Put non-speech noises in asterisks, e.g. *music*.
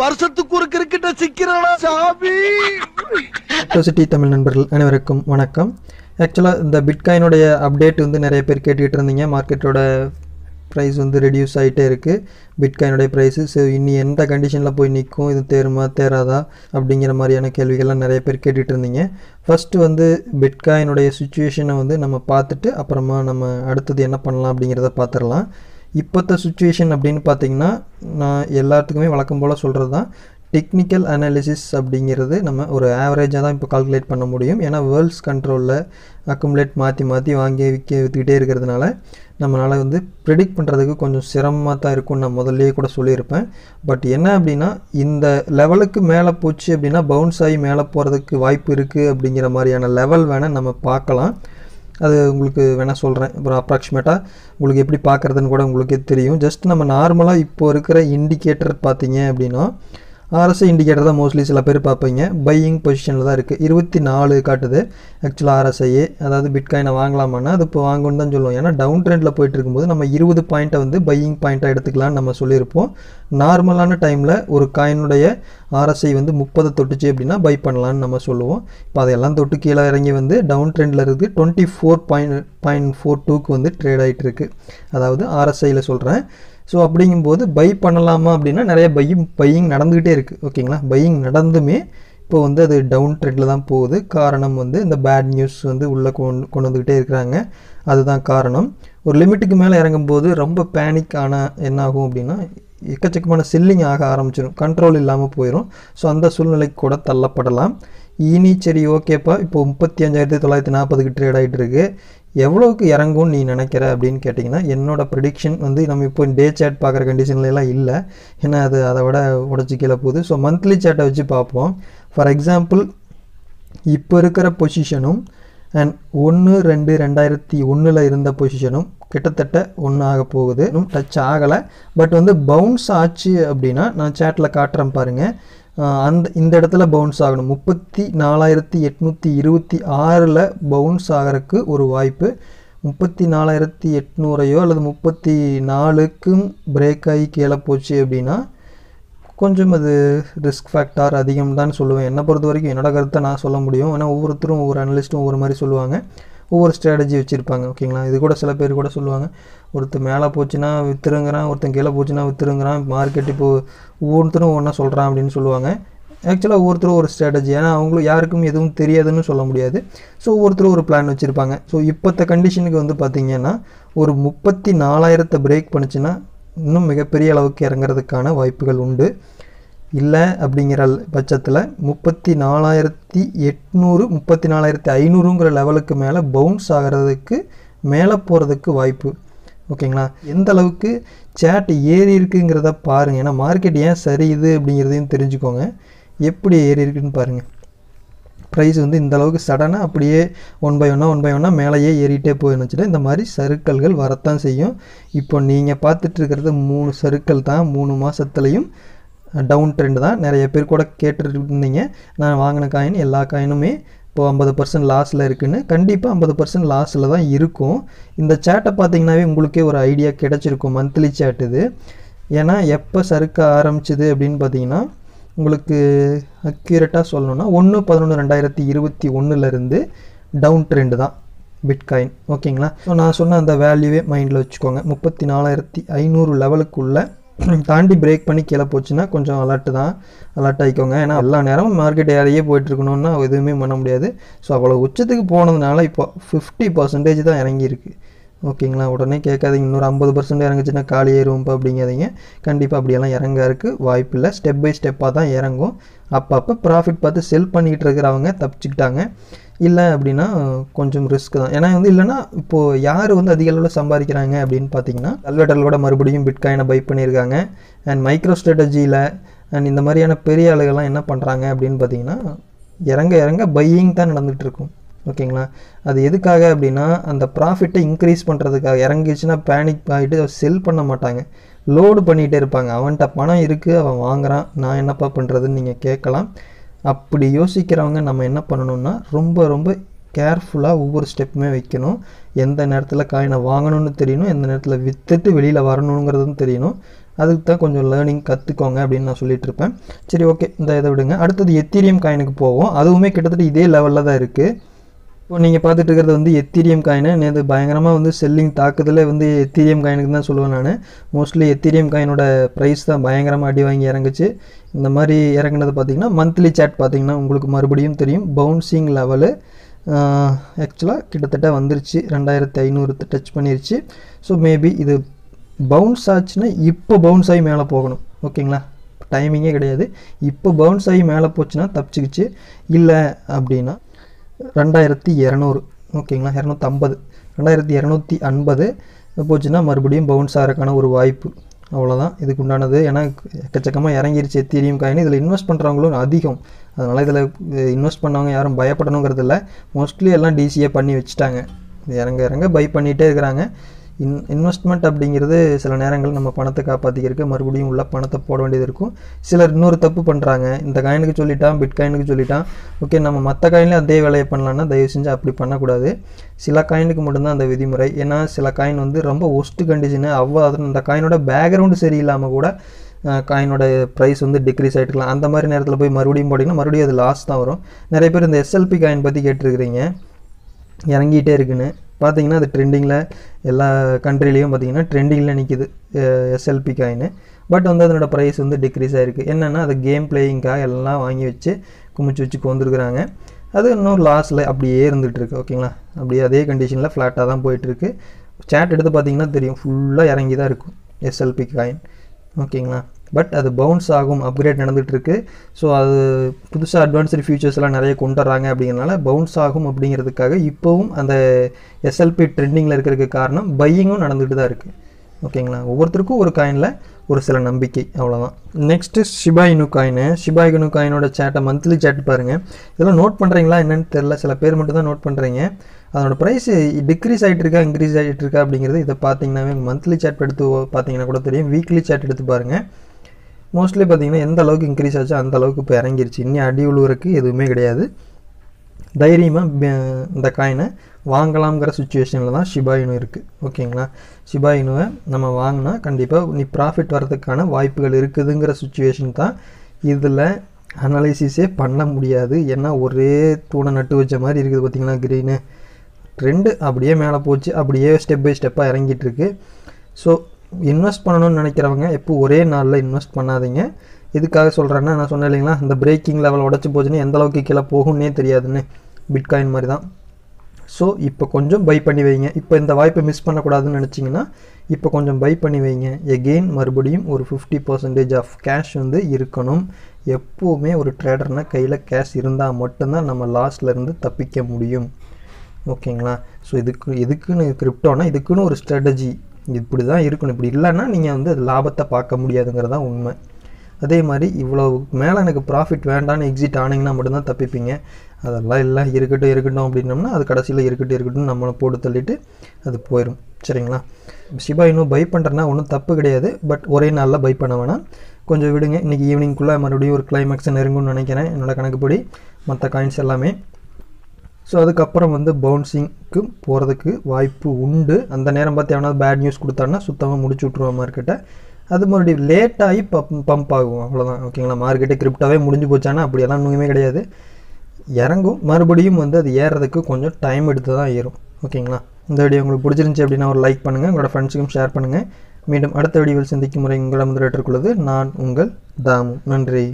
வருஷத்துக்கு ஒரு கிரிக்கெட்ட சிக்கிறானா சாமி சிட்டி தமிழ் நண்பர்கள் அனைவருக்கும் வணக்கம் ஆக்சுவலாக இந்த பிட்காயினுடைய அப்டேட் வந்து நிறைய பேர் கேட்டுகிட்டு இருந்தீங்க மார்க்கெட்டோட ப்ரைஸ் வந்து ரெடியூஸ் ஆகிட்டே இருக்குது பிட்காயினுடைய ப்ரைஸு ஸோ இனி எந்த கண்டிஷனில் போய் நிற்கும் இது தேருமா தேராதா அப்படிங்கிற மாதிரியான கேள்விகள்லாம் நிறைய பேர் கேட்டுகிட்டு இருந்தீங்க ஃபஸ்ட்டு வந்து பிட்காயினுடைய சுச்சுவேஷனை வந்து நம்ம பார்த்துட்டு அப்புறமா நம்ம அடுத்தது என்ன பண்ணலாம் அப்படிங்கிறத பார்த்துடலாம் இப்போத்த சுச்சுவேஷன் அப்படின்னு பார்த்தீங்கன்னா நான் எல்லாத்துக்குமே வழக்கம் போல் சொல்கிறது தான் டெக்னிக்கல் அனாலிசிஸ் அப்படிங்கிறது நம்ம ஒரு ஆவரேஜாக தான் இப்போ கால்குலேட் பண்ண முடியும் ஏன்னா வேர்ல்ட்ஸ் கண்ட்ரோலில் அக்குமுலேட் மாற்றி மாற்றி வாங்கி விற்க விற்றுக்கிட்டே இருக்கிறதுனால நம்மளால் வந்து ப்ரிடிக்ட் பண்ணுறதுக்கு கொஞ்சம் சிரமமாக தான் இருக்கும்னு நான் முதல்லையே கூட சொல்லியிருப்பேன் பட் என்ன அப்படின்னா இந்த லெவலுக்கு மேலே போச்சு அப்படின்னா பவுன்ஸ் ஆகி மேலே போகிறதுக்கு வாய்ப்பு இருக்குது அப்படிங்கிற மாதிரியான லெவல் வேணால் நம்ம பார்க்கலாம் அது உங்களுக்கு வேணால் சொல்கிறேன் அப்புறம் அப்ராக்சிமேட்டாக உங்களுக்கு எப்படி பார்க்குறதுன்னு கூட உங்களுக்கே தெரியும் ஜஸ்ட் நம்ம நார்மலாக இப்போ இருக்கிற இண்டிகேட்டர் பார்த்தீங்க அப்படின்னா ஆர்எஸ்ஐ இண்டிகேட்டர் தான் மோஸ்ட்லி சில பேர் பார்ப்பீங்க பையிங் பொசிஷனில் தான் இருக்குது இருபத்தி நாலு காட்டுது ஆக்சுவலாக ஆர்எஸ்ஐயே அதாவது பிட்காயினை வாங்கலாமான்னா அது இப்போ வாங்கணும்னு தான் சொல்லுவோம் ஏன்னா டவுன் ட்ரெண்டில் போயிட்டு இருக்கும்போது நம்ம இருபது பாயிண்ட்டை வந்து பையிங் பாயிண்ட்டாக எடுத்துக்கலாம்னு நம்ம சொல்லியிருப்போம் நார்மலான டைமில் ஒரு காயினுடைய ஆர்எஸ்ஐ வந்து முப்பதை தொட்டுச்சு அப்படின்னா பை பண்ணலான்னு நம்ம சொல்லுவோம் இப்போ அதையெல்லாம் தொட்டு கீழே இறங்கி வந்து டவுன் ட்ரெண்டில் இருக்குது twenty four point point four டூக்கு வந்து ட்ரேட் ஆகிட்டு இருக்குது அதாவது ஆர்எஸ்ஐயில் சொல்கிறேன் ஸோ அப்படிங்கும்போது பை பண்ணலாமா அப்படின்னா நிறைய பையும் பையிங் நடந்துக்கிட்டே இருக்குது ஓகேங்களா பையிங் நடந்துமே இப்போ வந்து அது டவுன் ட்ரெண்டில் தான் போகுது காரணம் வந்து இந்த பேட் நியூஸ் வந்து உள்ளே கொண்டு கொண்டு வந்துக்கிட்டே இருக்கிறாங்க அதுதான் காரணம் ஒரு லிமிட்டுக்கு மேலே இறங்கும்போது ரொம்ப பேனிக் ஆனால் என்ன ஆகும் அப்படின்னா எக்கச்சக்கமான செல்லிங் ஆக ஆரம்பிச்சிடும் கண்ட்ரோல் இல்லாமல் போயிடும் ஸோ அந்த சூழ்நிலைக்கு கூட தள்ளப்படலாம் இனி சரி ஓகேப்பா இப்போ முப்பத்தி அஞ்சாயிரத்தி தொள்ளாயிரத்தி நாற்பதுக்கு ட்ரேட் ஆகிட்டு இருக்குது எவ்வளோக்கு இறங்கும்னு நீ நினைக்கிற அப்படின்னு கேட்டிங்கன்னா என்னோட ப்ரிடிக்ஷன் வந்து நம்ம இப்போ டே சேட் பார்க்குற கண்டிஷன்லாம் இல்லை ஏன்னா அது அதை விட உடச்சி கீழே போகுது ஸோ மந்த்லி சேட்டை வச்சு பார்ப்போம் ஃபார் எக்ஸாம்பிள் இப்போ இருக்கிற பொசிஷனும் அண்ட் ஒன்று ரெண்டு ரெண்டாயிரத்தி ஒன்றில் இருந்த பொசிஷனும் கிட்டத்தட்ட ஒன்று ஆக போகுது இன்னும் டச் ஆகலை பட் வந்து பவுன்ஸ் ஆச்சு அப்படின்னா நான் சேட்டில் காட்டுறேன் பாருங்கள் அந்த இந்த இடத்துல பவுன்ஸ் ஆகணும் முப்பத்தி நாலாயிரத்தி எட்நூற்றி இருபத்தி ஆறில் பவுன்ஸ் ஆகிறதுக்கு ஒரு வாய்ப்பு முப்பத்தி நாலாயிரத்தி எட்நூறையோ அல்லது முப்பத்தி நாலுக்கும் பிரேக் ஆகி கீழே போச்சு அப்படின்னா கொஞ்சம் அது ரிஸ்க் ஃபேக்டார் அதிகம் தான் சொல்லுவேன் என்னை பொறுத்த வரைக்கும் என்னோடய கருத்தை நான் சொல்ல முடியும் ஏன்னா ஒவ்வொருத்தரும் ஒவ்வொரு அனலிஸ்ட்டும் ஒவ்வொரு மாதிரி சொல்லுவாங்க ஒவ்வொரு ஸ்ட்ராட்டஜி வச்சுருப்பாங்க ஓகேங்களா இது கூட சில பேர் கூட சொல்லுவாங்க ஒருத்தர் மேலே போச்சுன்னா விற்றுங்கிறான் ஒருத்தன் கீழே போச்சுன்னா விற்றுங்கிறான் மார்க்கெட் இப்போது ஒவ்வொருத்தரும் ஒன்றா சொல்கிறான் அப்படின்னு சொல்லுவாங்க ஆக்சுவலாக ஒவ்வொருத்தரும் ஒரு ஸ்ட்ராட்டஜி ஏன்னா அவங்களும் யாருக்கும் எதுவும் தெரியாதுன்னு சொல்ல முடியாது ஸோ ஒவ்வொருத்தரும் ஒரு பிளான் வச்சுருப்பாங்க ஸோ இப்போத்த கண்டிஷனுக்கு வந்து பார்த்திங்கன்னா ஒரு முப்பத்தி நாலாயிரத்தை பிரேக் பண்ணிச்சுன்னா இன்னும் மிகப்பெரிய அளவுக்கு இறங்குறதுக்கான வாய்ப்புகள் உண்டு இல்லை அப்படிங்கிற பட்சத்தில் முப்பத்தி நாலாயிரத்தி எட்நூறு முப்பத்தி நாலாயிரத்தி ஐநூறுங்கிற லெவலுக்கு மேலே பவுன்ஸ் ஆகிறதுக்கு மேலே போகிறதுக்கு வாய்ப்பு ஓகேங்களா எந்த அளவுக்கு சேட் ஏறி இருக்குங்கிறத பாருங்கள் ஏன்னா மார்க்கெட் ஏன் சரியுது அப்படிங்கிறதையும் தெரிஞ்சுக்கோங்க எப்படி ஏறி இருக்குன்னு பாருங்கள் ப்ரைஸ் வந்து இந்த அளவுக்கு சடனாக அப்படியே ஒன் பை ஒன்னாக ஒன் பை ஒன்னாக மேலேயே ஏறிட்டே போயிருந்துச்சுன்னா இந்த மாதிரி சருக்கல்கள் வரத்தான் செய்யும் இப்போ நீங்கள் பார்த்துட்டு இருக்கிறது மூணு சருக்கள் தான் மூணு மாதத்துலேயும் டவுன் ட்ரெண்டு தான் நிறைய பேர் கூட கேட்டுருந்தீங்க நான் வாங்கின காயின் எல்லா காயினுமே இப்போது ஐம்பது பர்சன்ட் லாஸில் இருக்குதுன்னு கண்டிப்பாக ஐம்பது பர்சன்ட் லாஸில் தான் இருக்கும் இந்த சேட்டை பார்த்தீங்கன்னாவே உங்களுக்கே ஒரு ஐடியா கிடச்சிருக்கும் மந்த்லி சேட் இது ஏன்னா எப்போ சறுக்க ஆரம்பிச்சிது அப்படின்னு பார்த்தீங்கன்னா உங்களுக்கு அக்யூரேட்டாக சொல்லணும்னா ஒன்று பதினொன்று ரெண்டாயிரத்தி இருபத்தி ஒன்றுலேருந்து டவுன் ட்ரெண்டு தான் பிட்காயின் ஓகேங்களா ஸோ நான் சொன்ன அந்த வேல்யூவே மைண்டில் வச்சுக்கோங்க முப்பத்தி நாலாயிரத்தி ஐநூறு லெவலுக்குள்ளே *clears throat* தாண்டி பிரேக் பண்ணி கீழே போச்சுன்னா கொஞ்சம் அலர்ட்டு தான் அலர்ட் ஆகிக்கோங்க ஏன்னா எல்லா நேரமும் மார்க்கெட் ஏறையே இருக்கணும்னா எதுவுமே பண்ண முடியாது ஸோ அவ்வளோ உச்சத்துக்கு போனதுனால இப்போ ஃபிஃப்டி பர்சன்டேஜ் தான் இறங்கியிருக்கு ஓகேங்களா உடனே கேட்காதீங்க இன்னொரு ஐம்பது பர்சன்ட் இறங்குச்சுன்னா காலி ஏறுவோம்ப்பா அப்படிங்காதீங்க கண்டிப்பாக அப்படியெல்லாம் இருக்குது வாய்ப்பு இல்லை ஸ்டெப் பை ஸ்டெப்பாக தான் இறங்கும் அப்பப்போ ப்ராஃபிட் பார்த்து செல் பண்ணிகிட்டு இருக்கிறவங்க தப்பிச்சுக்கிட்டாங்க இல்லை அப்படின்னா கொஞ்சம் ரிஸ்க் தான் ஏன்னா வந்து இல்லைனா இப்போது யார் வந்து அதிக அளவில் சம்பாதிக்கிறாங்க அப்படின்னு பார்த்தீங்கன்னா கல்வெட்டலோட மறுபடியும் பிட்காயினை பை பண்ணியிருக்காங்க அண்ட் மைக்ரோ ஸ்ட்ராட்டஜியில் அண்ட் இந்த மாதிரியான பெரிய ஆளுகள்லாம் என்ன பண்ணுறாங்க அப்படின்னு பார்த்தீங்கன்னா இறங்க இறங்க பையிங் தான் நடந்துகிட்ருக்கும் ஓகேங்களா அது எதுக்காக அப்படின்னா அந்த ப்ராஃபிட்டை இன்க்ரீஸ் பண்ணுறதுக்காக இறங்கிடுச்சுன்னா பேனிக் ஆகிட்டு செல் பண்ண மாட்டாங்க லோடு பண்ணிகிட்டே இருப்பாங்க அவன்கிட்ட பணம் இருக்குது அவன் வாங்குகிறான் நான் என்னப்பா பண்ணுறதுன்னு நீங்கள் கேட்கலாம் அப்படி யோசிக்கிறவங்க நம்ம என்ன பண்ணணும்னா ரொம்ப ரொம்ப கேர்ஃபுல்லாக ஒவ்வொரு ஸ்டெப்புமே வைக்கணும் எந்த நேரத்தில் காயினை வாங்கணும்னு தெரியணும் எந்த நேரத்தில் விற்றுட்டு வெளியில் வரணுங்கிறதும் தெரியணும் அதுக்கு தான் கொஞ்சம் லேர்னிங் கற்றுக்கோங்க அப்படின்னு நான் சொல்லிட்டு இருப்பேன் சரி ஓகே இந்த இதை விடுங்க அடுத்தது எத்தீரியம் காயினுக்கு போவோம் அதுவுமே கிட்டத்தட்ட இதே லெவலில் தான் இருக்குது இப்போ நீங்கள் பார்த்துட்டு இருக்கிறது வந்து எத்தீரியம் காயினு நேற்று பயங்கரமாக வந்து செல்லிங் தாக்குதலே வந்து எத்தீரியம் காயினுக்கு தான் சொல்லுவேன் நான் மோஸ்ட்லி எத்தீரியம் காயினோட ப்ரைஸ் தான் பயங்கரமாக அடி வாங்கி இறங்குச்சு இந்த மாதிரி இறங்குனது பார்த்திங்கன்னா மந்த்லி சேட் பார்த்திங்கன்னா உங்களுக்கு மறுபடியும் தெரியும் பவுன்சிங் லெவலு ஆக்சுவலாக கிட்டத்தட்ட வந்துருச்சு ரெண்டாயிரத்தி ஐநூறு டச் பண்ணிருச்சு ஸோ மேபி இது பவுன்ஸ் ஆச்சுன்னா இப்போ பவுன்ஸ் ஆகி மேலே போகணும் ஓகேங்களா டைமிங்கே கிடையாது இப்போ பவுன்ஸ் ஆகி மேலே போச்சுன்னா தப்பிச்சுக்கிச்சு இல்லை அப்படின்னா ரெண்டாயிரத்தி இரநூறு ஓகேங்களா இரநூத்தம்பது ரெண்டாயிரத்தி இரநூத்தி ஐம்பது போச்சுன்னா மறுபடியும் பவுன்ஸ் ஆகிறதுக்கான ஒரு வாய்ப்பு அவ்வளோதான் இதுக்கு உண்டானது ஏன்னா எக்கச்சக்கமாக இறங்கிருச்சு எத்தீரியம் காயின் இதில் இன்வெஸ்ட் பண்ணுறவங்களும் அதிகம் அதனால் இதில் இன்வெஸ்ட் பண்ணவங்க யாரும் பயப்படணுங்கிறது இல்லை மோஸ்ட்லி எல்லாம் டிசியே பண்ணி வச்சுட்டாங்க இறங்க இறங்க பை பண்ணிகிட்டே இருக்கிறாங்க இன் இன்வெஸ்ட்மெண்ட் அப்படிங்கிறது சில நேரங்கள் நம்ம பணத்தை காப்பாற்றிக்கிறக்கு மறுபடியும் உள்ள பணத்தை போட வேண்டியது இருக்கும் சிலர் இன்னொரு தப்பு பண்ணுறாங்க இந்த காயினுக்கு சொல்லிட்டான் பிட் காயினுக்கு சொல்லிட்டான் ஓகே நம்ம மற்ற காயின்லேயும் அதே வேலையை பண்ணலான்னா தயவு செஞ்சு அப்படி பண்ணக்கூடாது சில காயினுக்கு மட்டும்தான் அந்த விதிமுறை ஏன்னா சில காயின் வந்து ரொம்ப ஒஸ்ட்டு கண்டிஷனு அவ்வளோ அந்த காயினோட பேக்ரவுண்டு சரியில்லாமல் கூட காயினோட ப்ரைஸ் வந்து டிக்ரீஸ் ஆகிட்டுக்கலாம் அந்த மாதிரி நேரத்தில் போய் மறுபடியும் போட்டிங்கன்னா மறுபடியும் அது லாஸ் தான் வரும் நிறைய பேர் இந்த எஸ்எல்பி காயின் பற்றி கேட்டிருக்கிறீங்க இறங்கிட்டே இருக்குன்னு பார்த்தீங்கன்னா அது ட்ரெண்டிங்கில் எல்லா கண்ட்ரிலையும் பார்த்தீங்கன்னா ட்ரெண்டிங்கில் நிற்கிது எஸ்எல்பி காயின் பட் வந்து அதனோட ப்ரைஸ் வந்து டிக்ரீஸ் ஆகிருக்கு என்னென்னா அது கேம் பிளேயிங்காக எல்லாம் வாங்கி வச்சு குமிச்சு வச்சு கொந்துருக்குறாங்க அது இன்னும் லாஸில் அப்படியே இருந்துகிட்டு இருக்குது ஓகேங்களா அப்படியே அதே கண்டிஷனில் ஃப்ளாட்டாக தான் போயிட்டுருக்கு சேட் எடுத்து பார்த்தீங்கன்னா தெரியும் ஃபுல்லாக இறங்கி தான் இருக்கும் எஸ்எல்பி காயின் ஓகேங்களா பட் அது பவுன்ஸ் ஆகும் அப்கிரேட் இருக்கு ஸோ அது புதுசாக அட்வான்ஸ்டு ஃபியூச்சர்ஸ் எல்லாம் நிறைய கொண்டு வராங்க அப்படிங்கிறனால பவுன்ஸ் ஆகும் அப்படிங்கிறதுக்காக இப்போவும் அந்த எஸ்எல்பி ட்ரெண்டிங்கில் இருக்கிறதுக்கு காரணம் பையிங்கும் நடந்துகிட்டு தான் இருக்குது ஓகேங்களா ஒவ்வொருத்தருக்கும் ஒரு காயினில் ஒரு சில நம்பிக்கை அவ்வளோதான் நெக்ஸ்ட்டு ஷிபாயினு காயினு ஷிபாயினு காயினோட சேட்டை மந்த்லி சேட் பாருங்கள் இதெல்லாம் நோட் பண்ணுறீங்களா என்னென்னு தெரில சில பேர் மட்டும் தான் நோட் பண்ணுறீங்க அதோட ப்ரைஸ் டிக்ரீஸ் ஆகிட்டு இருக்கா இன்க்ரீஸ் ஆகிட்டு இருக்கா அப்படிங்கிறது இதை பார்த்தீங்கன்னாவே மந்த்லி சேட் எடுத்து பார்த்தீங்கன்னா கூட தெரியும் வீக்லி சேட் எடுத்து பாருங்கள் மோஸ்ட்லி பார்த்திங்கன்னா எந்த அளவுக்கு இன்க்ரீஸ் ஆச்சோ அந்த அளவுக்கு இப்போ இறங்கிருச்சு இன்னும் அடி உழுவுறக்கு எதுவுமே கிடையாது தைரியமாக இந்த காயினை வாங்கலாம்ங்கிற சுச்சுவேஷனில் தான் ஷிபாயினு இருக்குது ஓகேங்களா ஷிபாயினுவை நம்ம வாங்கினா கண்டிப்பாக நீ ப்ராஃபிட் வர்றதுக்கான வாய்ப்புகள் இருக்குதுங்கிற சுச்சுவேஷன் தான் இதில் அனாலிசிஸே பண்ண முடியாது ஏன்னா ஒரே தூணை நட்டு வச்ச மாதிரி இருக்குது பார்த்திங்கன்னா க்ரீனு ட்ரெண்டு அப்படியே மேலே போச்சு அப்படியே ஸ்டெப் பை ஸ்டெப்பாக இறங்கிட்டுருக்கு ஸோ இன்வெஸ்ட் பண்ணணும்னு நினைக்கிறவங்க எப்போ ஒரே நாளில் இன்வெஸ்ட் பண்ணாதீங்க இதுக்காக சொல்கிறேன்னா நான் சொன்னேன் இல்லைங்களா இந்த பிரேக்கிங் லெவல் உடச்சி போச்சுன்னு எந்த அளவுக்கு கீழே போகும்னே தெரியாதுன்னு பிட்காயின் மாதிரி தான் ஸோ இப்போ கொஞ்சம் பை பண்ணி வைங்க இப்போ இந்த வாய்ப்பை மிஸ் பண்ணக்கூடாதுன்னு நினச்சிங்கன்னா இப்போ கொஞ்சம் பை பண்ணி வைங்க எகெயின் மறுபடியும் ஒரு ஃபிஃப்டி பர்சன்டேஜ் ஆஃப் கேஷ் வந்து இருக்கணும் எப்போவுமே ஒரு ட்ரேடர்னால் கையில் கேஷ் இருந்தால் மட்டும்தான் நம்ம லாஸ்ட்லேருந்து தப்பிக்க முடியும் ஓகேங்களா ஸோ இதுக்கு இதுக்குன்னு கிரிப்டோனா இதுக்குன்னு ஒரு ஸ்ட்ராட்டஜி இப்படி தான் இருக்கணும் இப்படி இல்லைன்னா நீங்கள் வந்து அது லாபத்தை பார்க்க முடியாதுங்கிறது தான் உண்மை அதே மாதிரி இவ்வளோ மேலே எனக்கு ப்ராஃபிட் வேண்டான்னு எக்ஸிட் ஆனிங்கன்னா மட்டும்தான் தப்பிப்பீங்க அதெல்லாம் இல்லை இருக்கட்டும் இருக்கட்டும் அப்படின்னோம்னா அது கடைசியில் இருக்கட்டும் இருக்கட்டும் நம்மளை போட்டு தள்ளிட்டு அது போயிடும் சரிங்களா சிபா இன்னும் பை பண்ணுறேன்னா ஒன்றும் தப்பு கிடையாது பட் ஒரே நாளில் பை பண்ண வேணாம் கொஞ்சம் விடுங்க இன்றைக்கி ஈவினிங்குள்ளே மறுபடியும் ஒரு கிளைமேக்ஸை நெருங்கும்னு நினைக்கிறேன் என்னோடய கணக்குப்படி மற்ற காயின்ஸ் எல்லாமே ஸோ அதுக்கப்புறம் வந்து பவுன்சிங்க்கு போகிறதுக்கு வாய்ப்பு உண்டு அந்த நேரம் பார்த்து எவனாவது பேட் நியூஸ் கொடுத்தான்னா சுத்தமாக முடிச்சு விட்ருவா மார்க்கெட்டை அது மறுபடியும் லேட்டாகி பம்ப் பம்ப் ஆகும் அவ்வளோதான் ஓகேங்களா மார்க்கெட்டு கிரிப்டாகவே முடிஞ்சு போச்சானா அப்படியெல்லாம் ஒன்றுமே கிடையாது இறங்கும் மறுபடியும் வந்து அது ஏறுறதுக்கு கொஞ்சம் டைம் எடுத்து தான் ஏறும் ஓகேங்களா இந்த வீடியோ உங்களுக்கு பிடிச்சிருந்துச்சி அப்படின்னா ஒரு லைக் பண்ணுங்கள் உங்களோட ஃப்ரெண்ட்ஸுக்கும் ஷேர் பண்ணுங்கள் மீண்டும் அடுத்த வீடியோவில் சந்திக்கும் முறை உங்களிடம் விட்டுக்கொள்வது நான் உங்கள் தாமு நன்றி